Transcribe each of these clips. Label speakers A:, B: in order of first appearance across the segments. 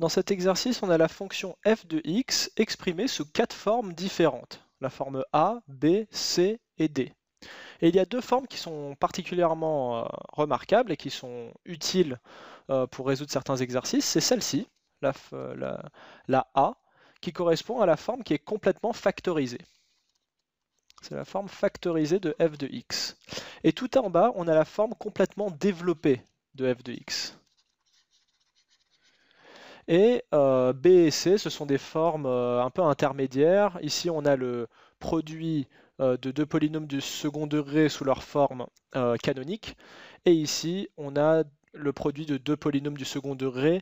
A: Dans cet exercice, on a la fonction f de x exprimée sous quatre formes différentes, la forme a, b, c et d. Et il y a deux formes qui sont particulièrement euh, remarquables et qui sont utiles euh, pour résoudre certains exercices. C'est celle-ci, euh, la, la a, qui correspond à la forme qui est complètement factorisée. C'est la forme factorisée de f de x. Et tout en bas, on a la forme complètement développée de f de x. Et euh, B et C, ce sont des formes euh, un peu intermédiaires. Ici, on a le produit euh, de deux polynômes du second degré sous leur forme canonique. Et ici, on a le produit de deux polynômes du second degré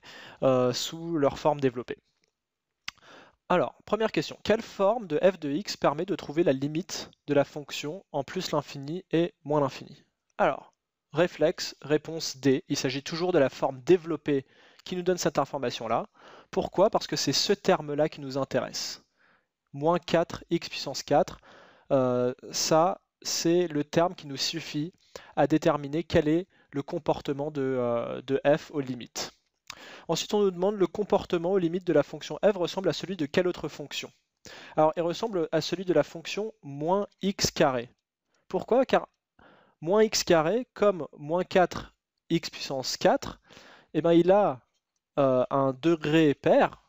A: sous leur forme développée. Alors, première question. Quelle forme de f de x permet de trouver la limite de la fonction en plus l'infini et moins l'infini Alors, réflexe, réponse D. Il s'agit toujours de la forme développée qui nous donne cette information-là. Pourquoi Parce que c'est ce terme-là qui nous intéresse. Moins 4, x puissance 4, euh, ça, c'est le terme qui nous suffit à déterminer quel est le comportement euh, de, f aux limites. Ensuite, on nous demande le comportement aux limites de la fonction f ressemble à celui de quelle autre fonction Alors, il ressemble à celui de la fonction moins x carré. Pourquoi Car moins x carré, comme moins 4 x puissance 4, eh ben, il a euh, un degré pair,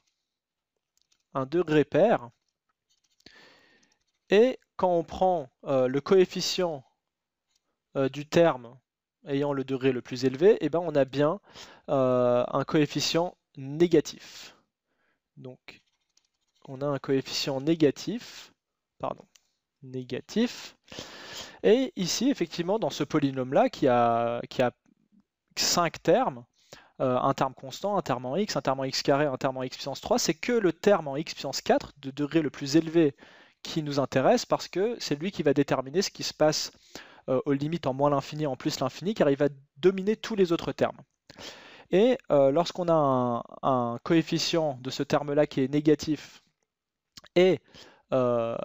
A: un degré pair, et quand on prend euh, le coefficient euh, du terme ayant le degré le plus élevé, et eh ben on a bien un coefficient négatif. Donc on a un coefficient négatif, pardon, négatif. Et ici, effectivement, dans ce polynôme-là, qui a, qui a 5 termes, euh, un terme constant, un terme en x, un terme en x carré, un terme en x puissance 3, c'est que le terme en x puissance 4, de degré le plus élevé, qui nous intéresse parce que c'est lui qui va déterminer ce qui se passe euh, aux limites en moins l'infini, en plus l'infini, car il va dominer tous les autres termes. Et euh, lorsqu'on a un, coefficient de ce terme-là qui est négatif et un,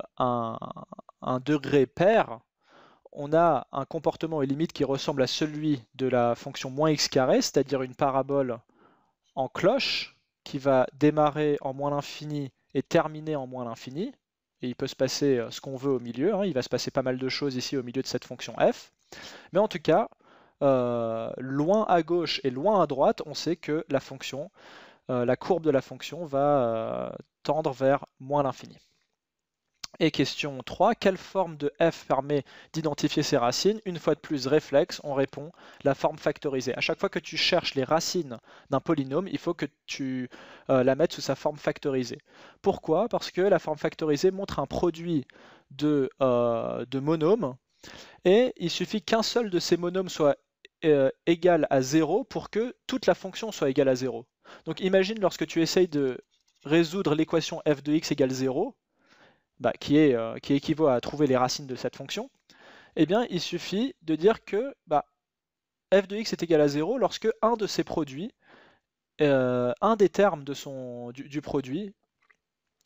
A: un, degré pair, on a un comportement et limite qui ressemble à celui de la fonction moins x carré, c'est-à-dire une parabole en cloche qui va démarrer en moins l'infini et terminer en moins l'infini. Et il peut se passer euh, ce qu'on veut au milieu. Hein. Il va se passer pas mal de choses ici au milieu de cette fonction f. Mais en tout cas, euh, loin à gauche et loin à droite, on sait que la fonction, euh, la courbe de la fonction va tendre vers moins l'infini. Et question 3, quelle forme de f permet d'identifier ses racines Une fois de plus, réflexe, on répond la forme factorisée. À chaque fois que tu cherches les racines d'un polynôme, il faut que tu euh, la mettes sous sa forme factorisée. Pourquoi Parce que la forme factorisée montre un produit de, euh, monômes, et il suffit qu'un seul de ces monômes soit euh, égal à 0 pour que toute la fonction soit égale à 0. Donc imagine lorsque tu essayes de résoudre l'équation f de x égale 0, bah, qui, est, euh, qui équivaut à trouver les racines de cette fonction, eh bien, il suffit de dire que bah, f de x est égal à 0 lorsque un de ces produits, euh, un des termes de son, du, produit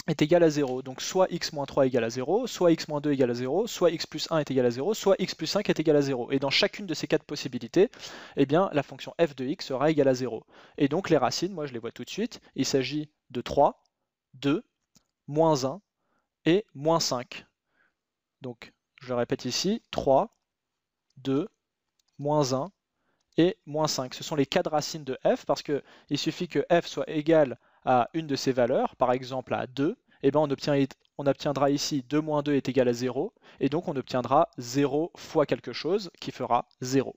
A: est égal à 0. Donc soit x 3 est égal à 0, soit x 2 est égal à 0, soit x plus 1 est égal à 0, soit x plus 5 est égal à 0. Et dans chacune de ces quatre possibilités, eh bien, la fonction f de x sera égale à 0. Et donc les racines, moi je les vois tout de suite, il s'agit de 3, 2, moins 1 et moins 5. Donc, je répète ici, 3, 2, moins 1 et moins 5. Ce sont les quatre racines de f parce qu'il suffit que f soit égal à une de ces valeurs, par exemple à 2, et eh bien on, obtient, on obtiendra ici 2 moins 2 est égal à 0, et donc on obtiendra 0 fois quelque chose qui fera 0.